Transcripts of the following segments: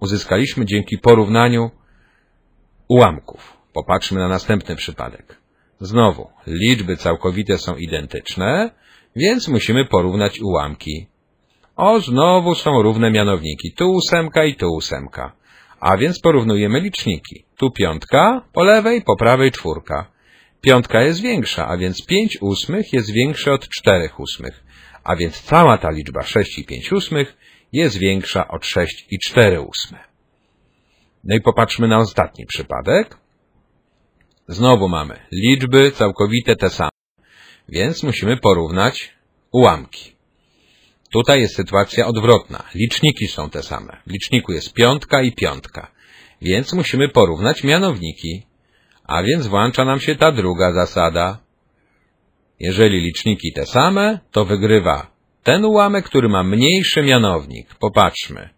uzyskaliśmy dzięki porównaniu ułamków. Popatrzmy na następny przypadek. Znowu, liczby całkowite są identyczne, więc musimy porównać ułamki. O, znowu są równe mianowniki, tu ósemka i tu ósemka. A więc porównujemy liczniki. Tu piątka, po lewej, po prawej czwórka. Piątka jest większa, a więc 5 ósmych jest większe od 4 ósmych. A więc cała ta liczba 6 i 5 ósmych jest większa od 6,4 ósme. No i popatrzmy na ostatni przypadek. Znowu mamy liczby całkowite te same, więc musimy porównać ułamki. Tutaj jest sytuacja odwrotna. Liczniki są te same. W liczniku jest piątka i piątka. Więc musimy porównać mianowniki. A więc włącza nam się ta druga zasada. Jeżeli liczniki te same, to wygrywa ten ułamek, który ma mniejszy mianownik. Popatrzmy.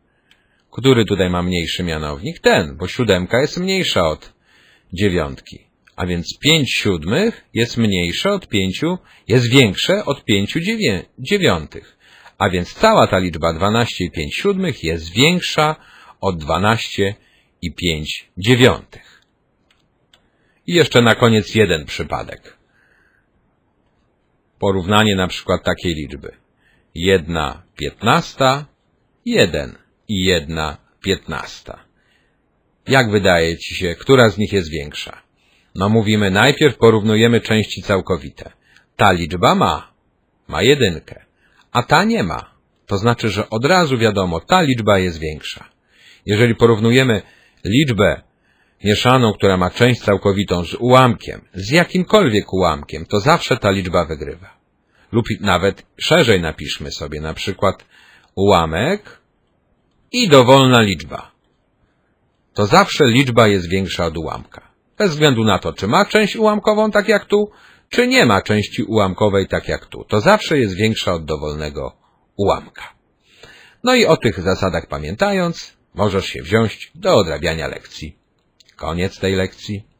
Który tutaj ma mniejszy mianownik? Ten, bo siódemka jest mniejsza od dziewiątki. A więc pięć siódmych jest mniejsze od pięciu, jest większe od pięciu dziewiątych. A więc cała ta liczba 12 i 5 siódmych jest większa od 12 i 5 dziewiątych. I jeszcze na koniec jeden przypadek. Porównanie na przykład takiej liczby jedna piętnasta, jeden i jedna piętnasta. Jak wydaje Ci się, która z nich jest większa? No mówimy, najpierw porównujemy części całkowite. Ta liczba ma, ma jedynkę, a ta nie ma. To znaczy, że od razu wiadomo, ta liczba jest większa. Jeżeli porównujemy liczbę mieszaną, która ma część całkowitą z ułamkiem, z jakimkolwiek ułamkiem, to zawsze ta liczba wygrywa lub nawet szerzej napiszmy sobie na przykład ułamek i dowolna liczba. To zawsze liczba jest większa od ułamka. Bez względu na to, czy ma część ułamkową tak jak tu, czy nie ma części ułamkowej tak jak tu. To zawsze jest większa od dowolnego ułamka. No i o tych zasadach pamiętając, możesz się wziąć do odrabiania lekcji. Koniec tej lekcji.